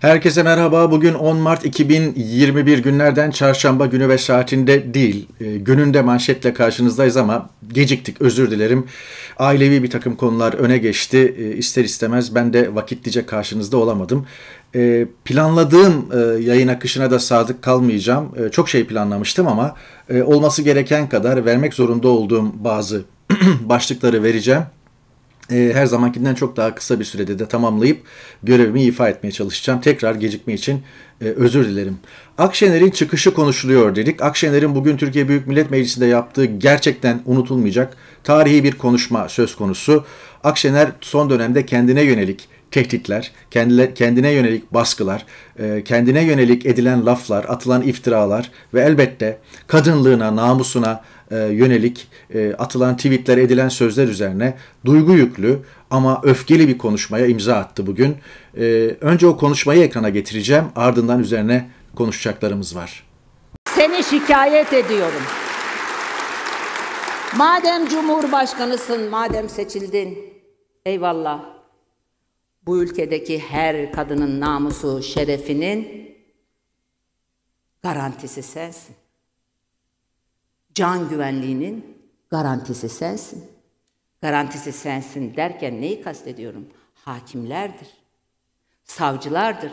Herkese merhaba. Bugün 10 Mart 2021 günlerden çarşamba günü ve saatinde değil. E, gününde manşetle karşınızdayız ama geciktik özür dilerim. Ailevi bir takım konular öne geçti. E, ister istemez ben de vakitlice karşınızda olamadım. E, planladığım yayın akışına da sadık kalmayacağım. Çok şey planlamıştım ama olması gereken kadar vermek zorunda olduğum bazı başlıkları vereceğim e, her zamankinden çok daha kısa bir sürede de tamamlayıp görevimi ifa etmeye çalışacağım. Tekrar gecikme için e, özür dilerim. Akşener'in çıkışı konuşuluyor dedik. Akşener'in bugün Türkiye Büyük Millet Meclisi'nde yaptığı gerçekten unutulmayacak tarihi bir konuşma söz konusu. Akşener son dönemde kendine yönelik tehditler, kendine, kendine yönelik baskılar, e, kendine yönelik edilen laflar, atılan iftiralar ve elbette kadınlığına, namusuna, e, yönelik e, atılan tweetler edilen sözler üzerine duygu yüklü ama öfkeli bir konuşmaya imza attı bugün. E, önce o konuşmayı ekrana getireceğim ardından üzerine konuşacaklarımız var. Seni şikayet ediyorum. Madem cumhurbaşkanısın, madem seçildin, eyvallah. Bu ülkedeki her kadının namusu, şerefinin garantisi sensin can güvenliğinin garantisi sensin. Garantisi sensin derken neyi kastediyorum? Hakimlerdir, savcılardır,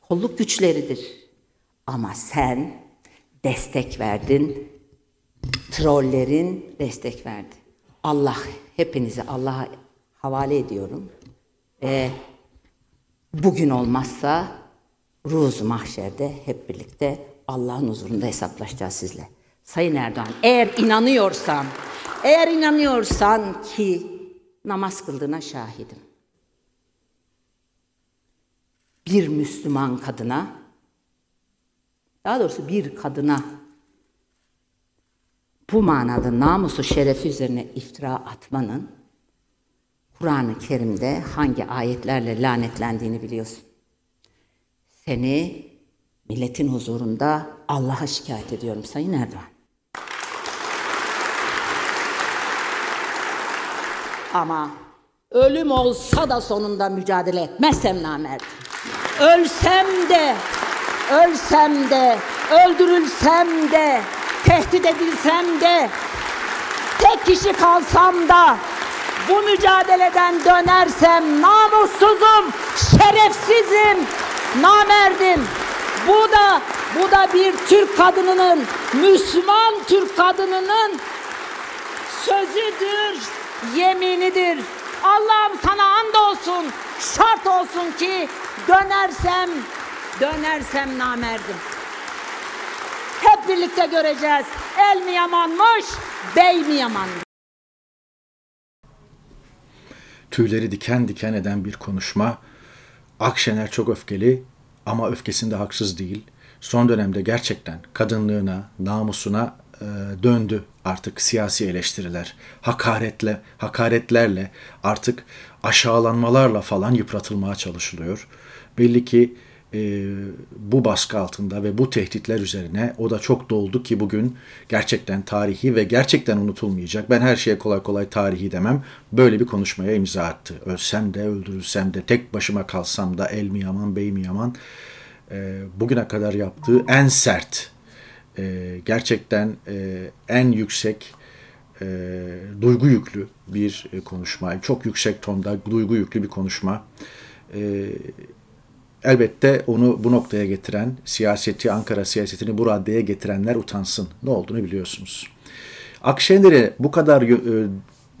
kolluk güçleridir. Ama sen destek verdin, trollerin destek verdi. Allah hepinizi Allah'a havale ediyorum. Ve bugün olmazsa Ruz mahşerde hep birlikte Allah'ın huzurunda hesaplaşacağız sizle. Sayın Erdoğan eğer inanıyorsan, eğer inanıyorsan ki namaz kıldığına şahidim. Bir Müslüman kadına, daha doğrusu bir kadına bu manada namusu şerefi üzerine iftira atmanın Kur'an-ı Kerim'de hangi ayetlerle lanetlendiğini biliyorsun. Seni milletin huzurunda Allah'a şikayet ediyorum Sayın Erdoğan. ama ölüm olsa da sonunda mücadele etmezsem namerdim. Ölsem de, ölsem de, öldürülsem de, tehdit edilsem de, tek kişi kalsam da, bu mücadeleden dönersem namussuzum, şerefsizim, namerdim. Bu da bu da bir Türk kadınının, Müslüman Türk kadınının sözüdür yeminidir. Allah'ım sana and olsun, şart olsun ki dönersem, dönersem namerdim. Hep birlikte göreceğiz. El mi yamanmış, bey mi yamanmış? Tüyleri diken diken eden bir konuşma. Akşener çok öfkeli ama öfkesinde haksız değil. Son dönemde gerçekten kadınlığına, namusuna e, döndü artık siyasi eleştiriler. Hakaretle, hakaretlerle artık aşağılanmalarla falan yıpratılmaya çalışılıyor. Belli ki e, bu baskı altında ve bu tehditler üzerine o da çok doldu ki bugün gerçekten tarihi ve gerçekten unutulmayacak. Ben her şeye kolay kolay tarihi demem. Böyle bir konuşmaya imza attı. Ölsem de öldürülsem de tek başıma kalsam da el mi yaman bey mi yaman e, bugüne kadar yaptığı en sert e, gerçekten e, en yüksek e, duygu yüklü bir e, konuşma. Çok yüksek tonda duygu yüklü bir konuşma. E, elbette onu bu noktaya getiren, siyaseti, Ankara siyasetini bu raddeye getirenler utansın. Ne olduğunu biliyorsunuz. Akşener'i bu kadar e,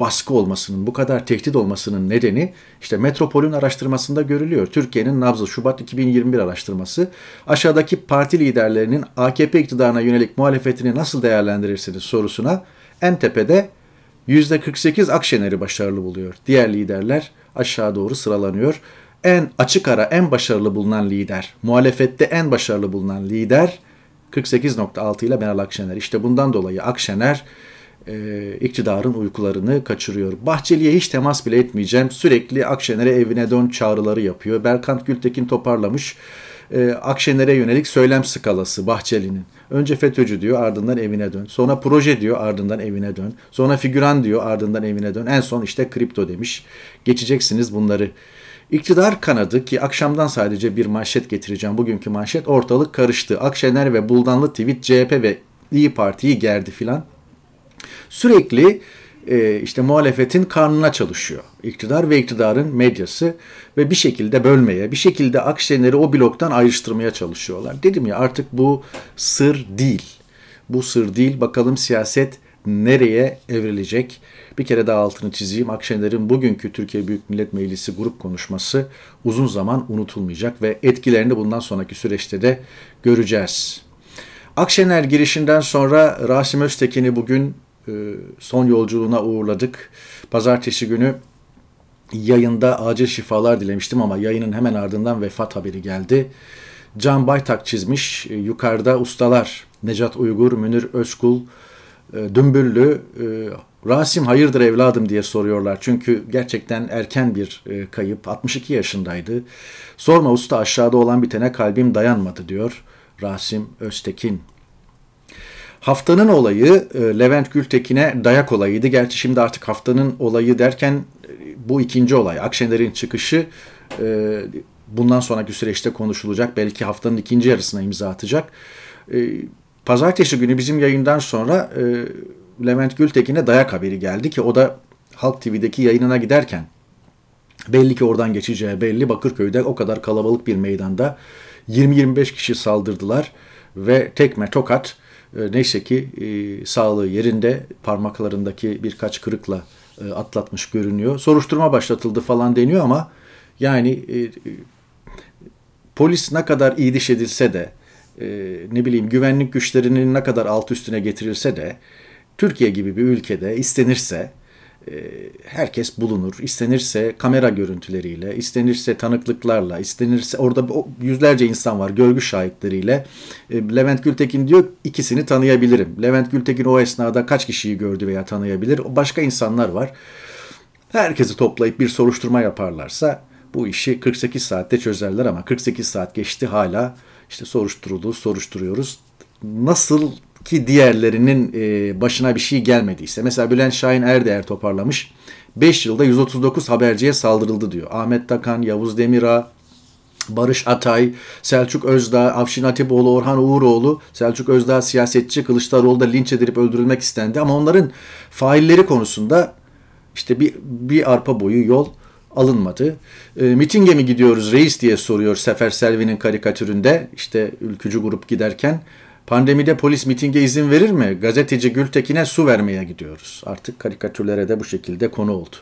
baskı olmasının, bu kadar tehdit olmasının nedeni işte Metropol'ün araştırmasında görülüyor. Türkiye'nin nabzı Şubat 2021 araştırması. Aşağıdaki parti liderlerinin AKP iktidarına yönelik muhalefetini nasıl değerlendirirsiniz sorusuna en tepede %48 Akşener'i başarılı buluyor. Diğer liderler aşağı doğru sıralanıyor. En açık ara en başarılı bulunan lider, muhalefette en başarılı bulunan lider 48.6 ile Meral Akşener. İşte bundan dolayı Akşener e, iktidarın uykularını kaçırıyor. Bahçeli'ye hiç temas bile etmeyeceğim. Sürekli Akşener'e evine dön çağrıları yapıyor. Berkant Gültekin toparlamış. E, Akşener'e yönelik söylem skalası Bahçeli'nin. Önce FETÖ'cü diyor ardından evine dön. Sonra proje diyor ardından evine dön. Sonra figüran diyor ardından evine dön. En son işte kripto demiş. Geçeceksiniz bunları. İktidar kanadı ki akşamdan sadece bir manşet getireceğim. Bugünkü manşet ortalık karıştı. Akşener ve Buldanlı tweet CHP ve İyi Parti'yi gerdi filan. Sürekli e, işte muhalefetin karnına çalışıyor. İktidar ve iktidarın medyası ve bir şekilde bölmeye, bir şekilde Akşener'i o bloktan ayrıştırmaya çalışıyorlar. Dedim ya artık bu sır değil. Bu sır değil. Bakalım siyaset nereye evrilecek? Bir kere daha altını çizeyim. Akşener'in bugünkü Türkiye Büyük Millet Meclisi grup konuşması uzun zaman unutulmayacak ve etkilerini bundan sonraki süreçte de göreceğiz. Akşener girişinden sonra Rasim Öztekin'i bugün e, son yolculuğuna uğurladık. Pazartesi günü yayında acil şifalar dilemiştim ama yayının hemen ardından vefat haberi geldi. Can Baytak çizmiş. E, yukarıda ustalar Necat Uygur, Münir Özkul, e, Dümbüllü, Rasim hayırdır evladım diye soruyorlar. Çünkü gerçekten erken bir kayıp. 62 yaşındaydı. Sorma usta aşağıda olan bitene kalbim dayanmadı diyor. Rasim Öztekin Haftanın olayı e, Levent Gültekin'e dayak olayıydı. Gerçi şimdi artık haftanın olayı derken e, bu ikinci olay. Akşener'in çıkışı e, bundan sonraki süreçte konuşulacak. Belki haftanın ikinci yarısına imza atacak. Pazartesi günü bizim yayından sonra Levent Gültekin'e dayak haberi geldi ki o da Halk TV'deki yayınına giderken belli ki oradan geçeceği belli. Bakırköy'de o kadar kalabalık bir meydanda 20-25 kişi saldırdılar ve tekme tokat ee, neyse ki e, sağlığı yerinde parmaklarındaki birkaç kırıkla e, atlatmış görünüyor. Soruşturma başlatıldı falan deniyor ama yani e, e polis ne kadar iyi edilse de e, ne bileyim güvenlik güçlerinin ne kadar alt üstüne getirilse de Türkiye gibi bir ülkede istenirse ee, herkes bulunur. İstenirse kamera görüntüleriyle, istenirse tanıklıklarla, istenirse orada yüzlerce insan var görgü şahitleriyle. Ee, Levent Gültekin diyor ikisini tanıyabilirim. Levent Gültekin o esnada kaç kişiyi gördü veya tanıyabilir? Başka insanlar var. Herkesi toplayıp bir soruşturma yaparlarsa bu işi 48 saatte çözerler ama 48 saat geçti hala işte soruşturuldu, soruşturuyoruz. Nasıl ki diğerlerinin e, başına bir şey gelmediyse. Mesela Bülent Şahin Erdeğer toparlamış. 5 yılda 139 haberciye saldırıldı diyor. Ahmet Takan, Yavuz Demira, Barış Atay, Selçuk Özdağ, Afşin Atiboğlu, Orhan Uğuroğlu, Selçuk Özdağ siyasetçi, Kılıçdaroğlu da linç edilip öldürülmek istendi. Ama onların failleri konusunda işte bir, bir arpa boyu yol alınmadı. E, mitinge mi gidiyoruz reis diye soruyor Sefer Selvi'nin karikatüründe. İşte ülkücü grup giderken Pandemide polis mitinge izin verir mi? Gazeteci Gültekin'e su vermeye gidiyoruz. Artık karikatürlere de bu şekilde konu oldu.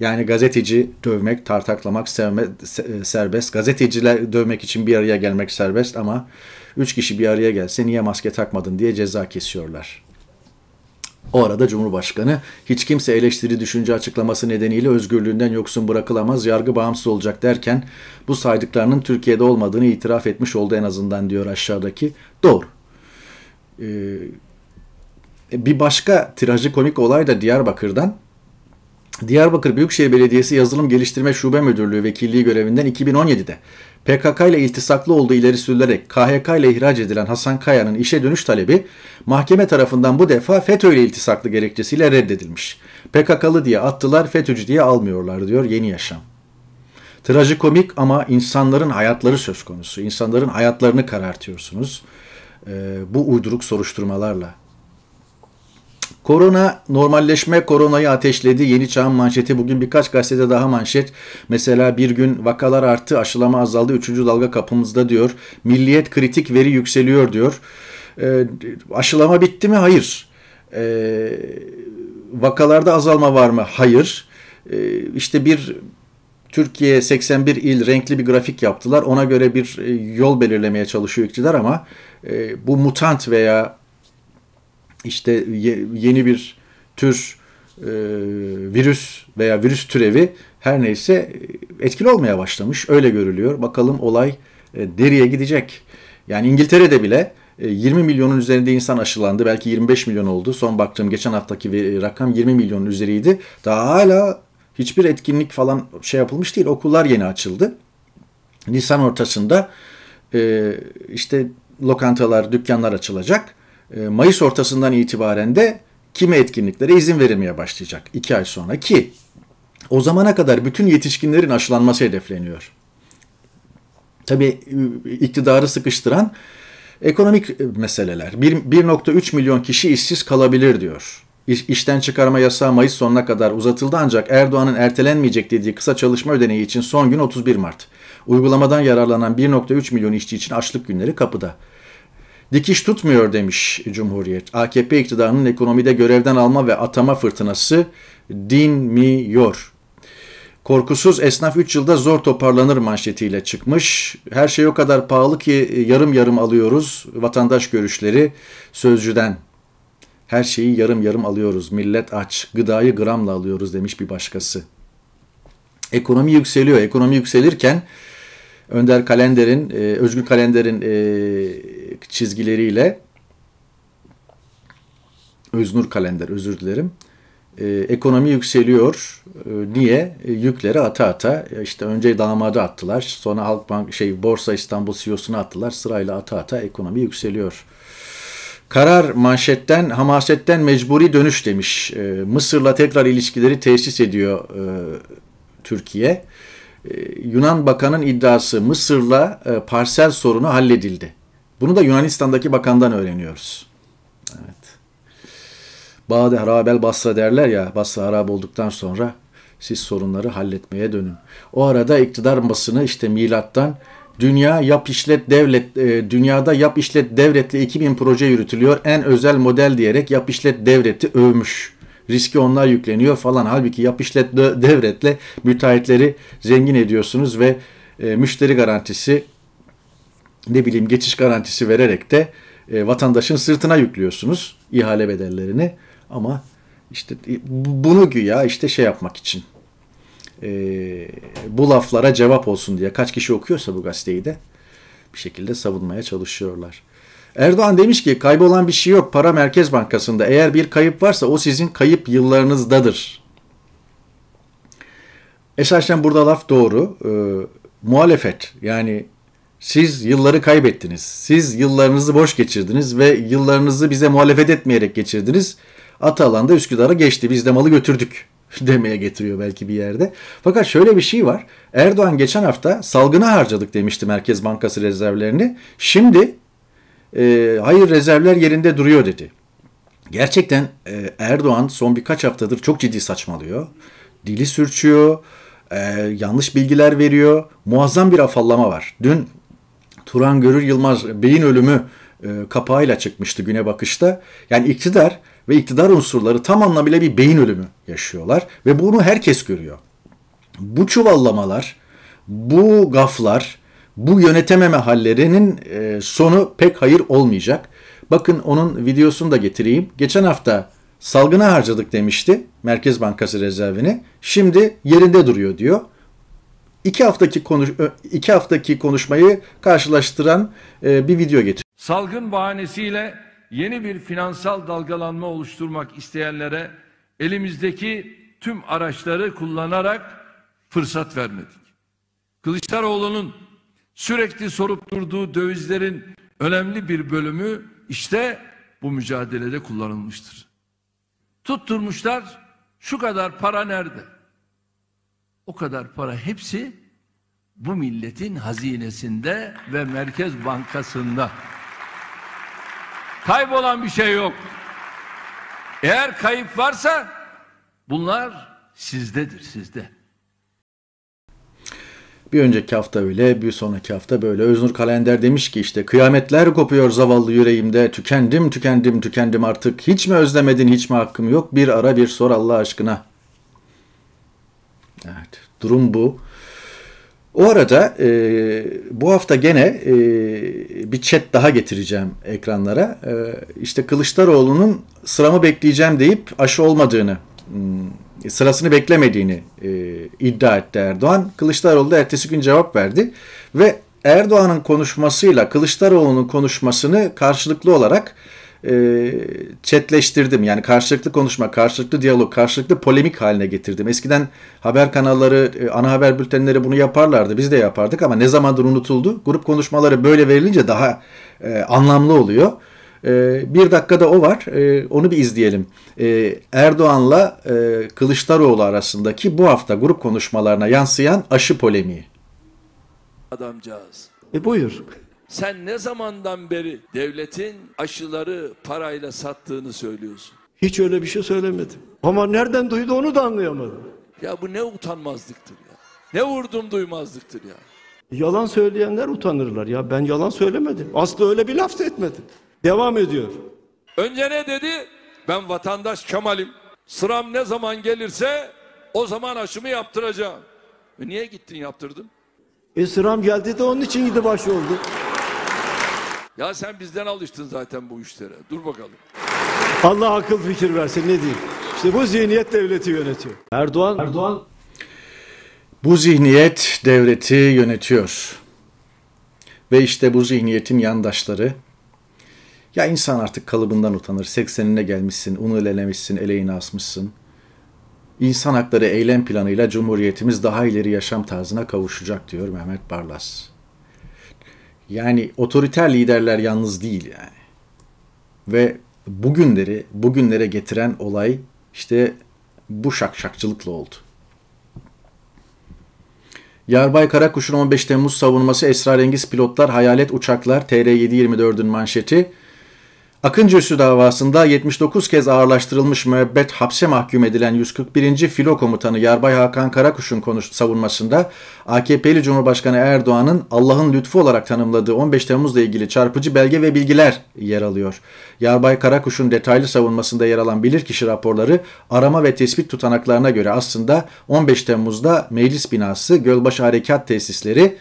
Yani gazeteci dövmek, tartaklamak sevme, se, e, serbest. Gazeteciler dövmek için bir araya gelmek serbest ama üç kişi bir araya gelse niye maske takmadın diye ceza kesiyorlar. O arada Cumhurbaşkanı hiç kimse eleştiri düşünce açıklaması nedeniyle özgürlüğünden yoksun bırakılamaz, yargı bağımsız olacak derken bu saydıklarının Türkiye'de olmadığını itiraf etmiş oldu en azından diyor aşağıdaki. Doğru. Ee, bir başka komik olay da Diyarbakır'dan. Diyarbakır Büyükşehir Belediyesi Yazılım Geliştirme Şube Müdürlüğü Vekilliği görevinden 2017'de PKK ile iltisaklı olduğu ileri sürülerek KHK ile ihraç edilen Hasan Kaya'nın işe dönüş talebi mahkeme tarafından bu defa FETÖ ile iltisaklı gerekçesiyle reddedilmiş. PKK'lı diye attılar, FETÖ'cü diye almıyorlar diyor Yeni Yaşam. Trajikomik ama insanların hayatları söz konusu. İnsanların hayatlarını karartıyorsunuz e, bu uyduruk soruşturmalarla. Korona normalleşme koronayı ateşledi. Yeni Çağ'ın manşeti bugün birkaç gazetede daha manşet. Mesela bir gün vakalar arttı, aşılama azaldı, üçüncü dalga kapımızda diyor. Milliyet kritik veri yükseliyor diyor. E, aşılama bitti mi? Hayır. E, vakalarda azalma var mı? Hayır. E, işte bir Türkiye 81 il renkli bir grafik yaptılar. Ona göre bir e, yol belirlemeye çalışıyor iktidar ama e, bu mutant veya işte ye, yeni bir tür e, virüs veya virüs türevi her neyse e, etkili olmaya başlamış. Öyle görülüyor. Bakalım olay e, deriye gidecek. Yani İngiltere'de bile 20 e, milyonun üzerinde insan aşılandı. Belki 25 milyon oldu. Son baktığım geçen haftaki rakam 20 milyonun üzeriydi. Daha hala hiçbir etkinlik falan şey yapılmış değil. Okullar yeni açıldı. Nisan ortasında e, işte lokantalar, dükkanlar açılacak. Ee, Mayıs ortasından itibaren de kime etkinliklere izin verilmeye başlayacak İki ay sonra ki o zamana kadar bütün yetişkinlerin aşılanması hedefleniyor. Tabii ıı, iktidarı sıkıştıran ekonomik ıı, meseleler. 1.3 milyon kişi işsiz kalabilir diyor. İşten çıkarma yasağı Mayıs sonuna kadar uzatıldı ancak Erdoğan'ın ertelenmeyecek dediği kısa çalışma ödeneği için son gün 31 Mart. Uygulamadan yararlanan 1.3 milyon işçi için açlık günleri kapıda. Dikiş tutmuyor demiş Cumhuriyet. AKP iktidarının ekonomide görevden alma ve atama fırtınası dinmiyor. Korkusuz esnaf 3 yılda zor toparlanır manşetiyle çıkmış. Her şey o kadar pahalı ki e, yarım yarım alıyoruz vatandaş görüşleri sözcüden. Her şeyi yarım yarım alıyoruz. Millet aç, gıdayı gramla alıyoruz demiş bir başkası. Ekonomi yükseliyor. Ekonomi yükselirken Önder Kalender'in, e, Özgür Kalender'in e, çizgileriyle Öznur Kalender özür dilerim. E, ekonomi yükseliyor. E, niye? E, yükleri ata ata. E, işte önce damadı attılar. Sonra Halkbank şey Borsa İstanbul CEO'sunu attılar. Sırayla ata ata ekonomi yükseliyor. Karar manşetten, hamasetten mecburi dönüş demiş. E, Mısır'la tekrar ilişkileri tesis ediyor e, Türkiye. Türkiye ee, Yunan bakanın iddiası Mısır'la e, parsel sorunu halledildi. Bunu da Yunanistan'daki bakandan öğreniyoruz. Evet. Bağda harabel Basra derler ya, Basra harab olduktan sonra siz sorunları halletmeye dönün. O arada iktidar basını işte milattan dünya yap işlet devlet e, dünyada yap işlet devletle 2000 proje yürütülüyor. En özel model diyerek yap işlet devleti övmüş riski onlar yükleniyor falan. Halbuki yap işletle devletle müteahhitleri zengin ediyorsunuz ve e, müşteri garantisi ne bileyim geçiş garantisi vererek de e, vatandaşın sırtına yüklüyorsunuz ihale bedellerini ama işte e, bunu güya işte şey yapmak için e, bu laflara cevap olsun diye kaç kişi okuyorsa bu gazeteyi de bir şekilde savunmaya çalışıyorlar. Erdoğan demiş ki kaybolan bir şey yok para Merkez Bankası'nda. Eğer bir kayıp varsa o sizin kayıp yıllarınızdadır. Esasen burada laf doğru. E, muhalefet yani siz yılları kaybettiniz. Siz yıllarınızı boş geçirdiniz ve yıllarınızı bize muhalefet etmeyerek geçirdiniz. Atalan'da Üsküdar'a geçti. Biz de malı götürdük demeye getiriyor belki bir yerde. Fakat şöyle bir şey var. Erdoğan geçen hafta salgına harcadık demişti Merkez Bankası rezervlerini. Şimdi e, hayır rezervler yerinde duruyor dedi. Gerçekten e, Erdoğan son birkaç haftadır çok ciddi saçmalıyor. Dili sürçüyor, e, yanlış bilgiler veriyor. Muazzam bir afallama var. Dün Turan Görür Yılmaz beyin ölümü e, kapağıyla çıkmıştı güne bakışta. Yani iktidar ve iktidar unsurları tam anlamıyla bir beyin ölümü yaşıyorlar ve bunu herkes görüyor. Bu çuvallamalar, bu gaflar, bu yönetememe hallerinin e, sonu pek hayır olmayacak. Bakın onun videosunu da getireyim. Geçen hafta salgına harcadık demişti Merkez Bankası rezervini. Şimdi yerinde duruyor diyor. İki haftaki konuş iki haftaki konuşmayı karşılaştıran e, bir video getir. Salgın bahanesiyle yeni bir finansal dalgalanma oluşturmak isteyenlere elimizdeki tüm araçları kullanarak fırsat vermedik. Kılıçdaroğlu'nun sürekli sorup durduğu dövizlerin önemli bir bölümü işte bu mücadelede kullanılmıştır. Tutturmuşlar şu kadar para nerede? O kadar para hepsi bu milletin hazinesinde ve Merkez Bankası'nda. Kaybolan bir şey yok. Eğer kayıp varsa bunlar sizdedir sizde. Bir önceki hafta öyle, bir sonraki hafta böyle. Öznur Kalender demiş ki işte kıyametler kopuyor zavallı yüreğimde. Tükendim, tükendim, tükendim artık. Hiç mi özlemedin, hiç mi hakkım yok? Bir ara bir sor Allah aşkına. Evet, durum bu. O arada e, bu hafta gene e, bir chat daha getireceğim ekranlara. E, işte Kılıçdaroğlu'nun sıramı bekleyeceğim deyip aşı olmadığını hmm, sırasını beklemediğini e, iddia etti Erdoğan. Kılıçdaroğlu da ertesi gün cevap verdi ve Erdoğan'ın konuşmasıyla Kılıçdaroğlu'nun konuşmasını karşılıklı olarak e, chatleştirdim. Yani karşılıklı konuşma, karşılıklı diyalog, karşılıklı polemik haline getirdim. Eskiden haber kanalları, e, ana haber bültenleri bunu yaparlardı. Biz de yapardık ama ne zamandır unutuldu. Grup konuşmaları böyle verilince daha e, anlamlı oluyor. E, bir dakikada o var. Ee, onu bir izleyelim. Ee, Erdoğan'la e, Kılıçdaroğlu arasındaki bu hafta grup konuşmalarına yansıyan aşı polemiği. Adamcağız. E buyur. Sen ne zamandan beri devletin aşıları parayla sattığını söylüyorsun? Hiç öyle bir şey söylemedim. Ama nereden duydu onu da anlayamadım. Ya bu ne utanmazlıktır ya. Ne vurdum duymazlıktır ya. Yalan söyleyenler utanırlar ya. Ben yalan söylemedim. Aslı öyle bir laf da etmedim. Devam ediyor. Önce ne dedi? Ben vatandaş Kemal'im. Sıram ne zaman gelirse o zaman aşımı yaptıracağım. E niye gittin yaptırdın? E sıram geldi de onun için gidi baş oldu. Ya sen bizden alıştın zaten bu işlere. Dur bakalım. Allah akıl fikir versin ne diyeyim. İşte bu zihniyet devleti yönetiyor. Erdoğan Erdoğan bu zihniyet devleti yönetiyor. Ve işte bu zihniyetin yandaşları ya insan artık kalıbından utanır. 80'ine gelmişsin, unu elelemişsin, eleğini asmışsın. İnsan hakları eylem planıyla Cumhuriyetimiz daha ileri yaşam tarzına kavuşacak diyor Mehmet Barlas. Yani otoriter liderler yalnız değil yani. Ve bugünleri, bugünlere getiren olay işte bu şakşakçılıkla oldu. Yarbay Karakuş'un 15 Temmuz savunması esrarengiz pilotlar, hayalet uçaklar, TR724'ün manşeti Akıncı Üssü davasında 79 kez ağırlaştırılmış müebbet hapse mahkum edilen 141. Filo Komutanı Yarbay Hakan Karakuş'un konuş savunmasında AKP'li Cumhurbaşkanı Erdoğan'ın Allah'ın lütfu olarak tanımladığı 15 Temmuz'la ilgili çarpıcı belge ve bilgiler yer alıyor. Yarbay Karakuş'un detaylı savunmasında yer alan bilirkişi raporları arama ve tespit tutanaklarına göre aslında 15 Temmuz'da meclis binası, Gölbaşı Harekat Tesisleri,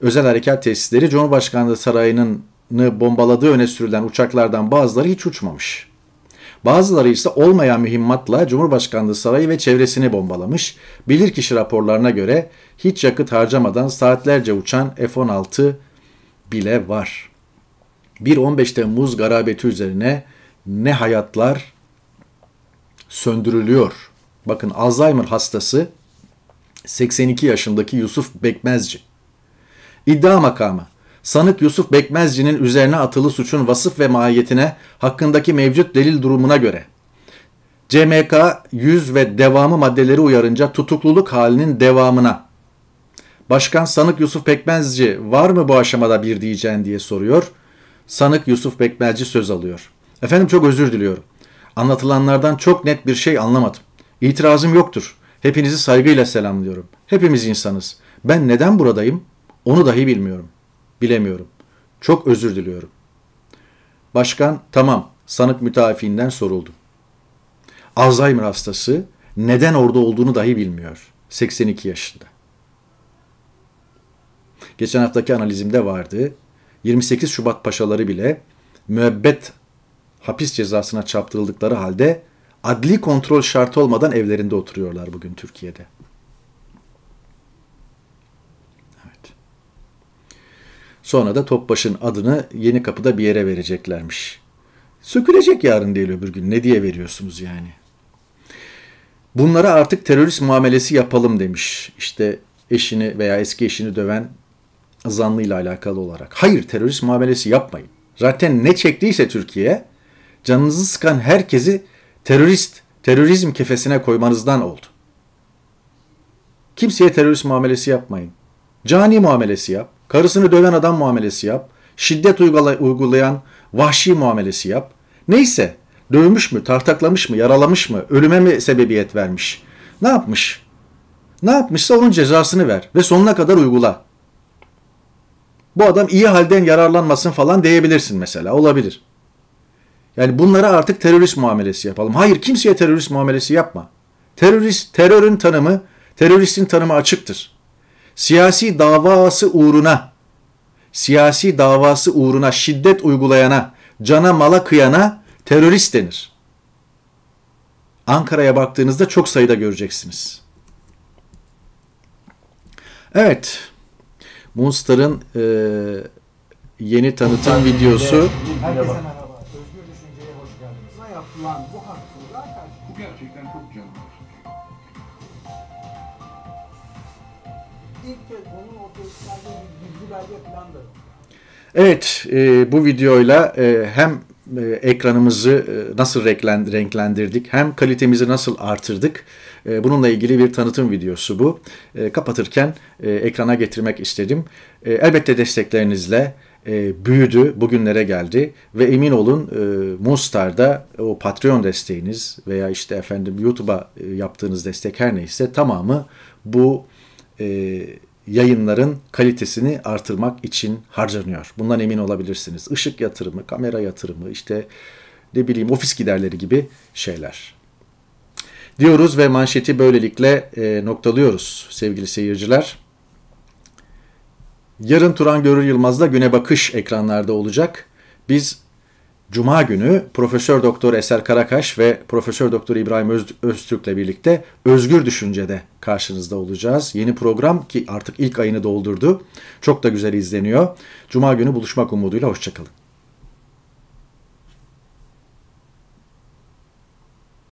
Özel Harekat Tesisleri Cumhurbaşkanlığı Sarayı'nın bombaladığı öne sürülen uçaklardan bazıları hiç uçmamış. Bazıları ise olmayan mühimmatla Cumhurbaşkanlığı Sarayı ve çevresini bombalamış. Bilirkişi raporlarına göre hiç yakıt harcamadan saatlerce uçan F-16 bile var. 1-15 Temmuz garabeti üzerine ne hayatlar söndürülüyor. Bakın Alzheimer hastası 82 yaşındaki Yusuf Bekmezci. İddia makamı sanık Yusuf Bekmezci'nin üzerine atılı suçun vasıf ve mahiyetine hakkındaki mevcut delil durumuna göre CMK 100 ve devamı maddeleri uyarınca tutukluluk halinin devamına Başkan sanık Yusuf Bekmezci var mı bu aşamada bir diyeceğin diye soruyor. Sanık Yusuf Bekmezci söz alıyor. Efendim çok özür diliyorum. Anlatılanlardan çok net bir şey anlamadım. İtirazım yoktur. Hepinizi saygıyla selamlıyorum. Hepimiz insanız. Ben neden buradayım? Onu dahi bilmiyorum. Bilemiyorum. Çok özür diliyorum. Başkan tamam sanık müteafinden soruldu. Alzheimer hastası neden orada olduğunu dahi bilmiyor. 82 yaşında. Geçen haftaki analizimde vardı. 28 Şubat paşaları bile müebbet hapis cezasına çarptırıldıkları halde adli kontrol şartı olmadan evlerinde oturuyorlar bugün Türkiye'de. Sonra da Topbaş'ın adını yeni kapıda bir yere vereceklermiş. Sökülecek yarın değil öbür gün. Ne diye veriyorsunuz yani? Bunlara artık terörist muamelesi yapalım demiş. İşte eşini veya eski eşini döven zanlıyla alakalı olarak. Hayır terörist muamelesi yapmayın. Zaten ne çektiyse Türkiye canınızı sıkan herkesi terörist, terörizm kefesine koymanızdan oldu. Kimseye terörist muamelesi yapmayın. Cani muamelesi yap. Karısını döven adam muamelesi yap. Şiddet uygulayan vahşi muamelesi yap. Neyse dövmüş mü, tartaklamış mı, yaralamış mı, ölüme mi sebebiyet vermiş? Ne yapmış? Ne yapmışsa onun cezasını ver ve sonuna kadar uygula. Bu adam iyi halden yararlanmasın falan diyebilirsin mesela. Olabilir. Yani bunlara artık terörist muamelesi yapalım. Hayır kimseye terörist muamelesi yapma. Terörist, terörün tanımı, teröristin tanımı açıktır siyasi davası uğruna, siyasi davası uğruna şiddet uygulayana, cana mala kıyana terörist denir. Ankara'ya baktığınızda çok sayıda göreceksiniz. Evet, Moonstar'ın e, yeni tanıtım videosu. Herkese merhaba. Özgür Düşünce'ye hoş geldiniz. Yapılan bu hafta Evet, e, bu videoyla e, hem e, ekranımızı e, nasıl renklendirdik hem kalitemizi nasıl artırdık e, bununla ilgili bir tanıtım videosu bu. E, kapatırken e, ekrana getirmek istedim. E, elbette desteklerinizle e, büyüdü, bugünlere geldi ve emin olun e, Moonstar'da o Patreon desteğiniz veya işte efendim YouTube'a e, yaptığınız destek her neyse tamamı bu e, yayınların kalitesini artırmak için harcanıyor. Bundan emin olabilirsiniz. Işık yatırımı, kamera yatırımı, işte ne bileyim ofis giderleri gibi şeyler. Diyoruz ve manşeti böylelikle e, noktalıyoruz sevgili seyirciler. Yarın Turan Görür Yılmaz'da Güne Bakış ekranlarda olacak. Biz Cuma günü Profesör Doktor Eser Karakaş ve Profesör Doktor İbrahim Öz ile birlikte Özgür Düşünce'de karşınızda olacağız. Yeni program ki artık ilk ayını doldurdu. Çok da güzel izleniyor. Cuma günü buluşmak umuduyla hoşçakalın.